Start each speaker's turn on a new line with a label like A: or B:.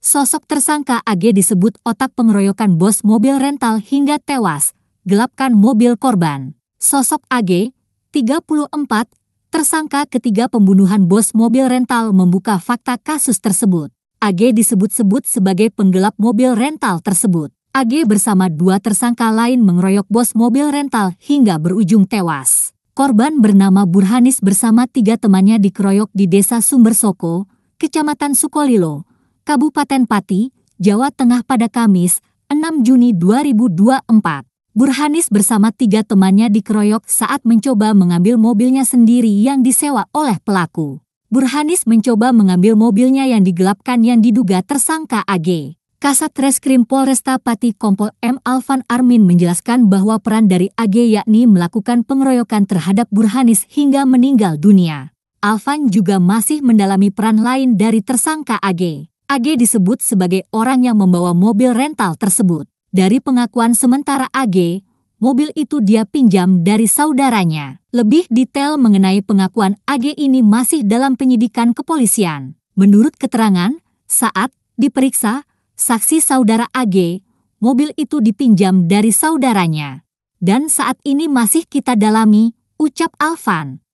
A: Sosok tersangka AG disebut otak pengeroyokan bos mobil rental hingga tewas, gelapkan mobil korban. Sosok AG, 34, tersangka ketiga pembunuhan bos mobil rental membuka fakta kasus tersebut. AG disebut-sebut sebagai penggelap mobil rental tersebut. AG bersama dua tersangka lain mengeroyok bos mobil rental hingga berujung tewas. Korban bernama Burhanis bersama tiga temannya dikeroyok di desa Sumber Soko, kecamatan Sukolilo, Kabupaten Pati, Jawa Tengah pada Kamis, 6 Juni 2024. Burhanis bersama tiga temannya dikeroyok saat mencoba mengambil mobilnya sendiri yang disewa oleh pelaku. Burhanis mencoba mengambil mobilnya yang digelapkan yang diduga tersangka AG. Kasat Reskrim Polresta Pati Kompol M. Alvan Armin menjelaskan bahwa peran dari AG yakni melakukan pengeroyokan terhadap Burhanis hingga meninggal dunia. Alvan juga masih mendalami peran lain dari tersangka AG. AG disebut sebagai orang yang membawa mobil rental tersebut. Dari pengakuan sementara AG, mobil itu dia pinjam dari saudaranya. Lebih detail mengenai pengakuan AG ini masih dalam penyidikan kepolisian. Menurut keterangan, saat diperiksa, saksi saudara AG, mobil itu dipinjam dari saudaranya. Dan saat ini masih kita dalami, ucap Alvan.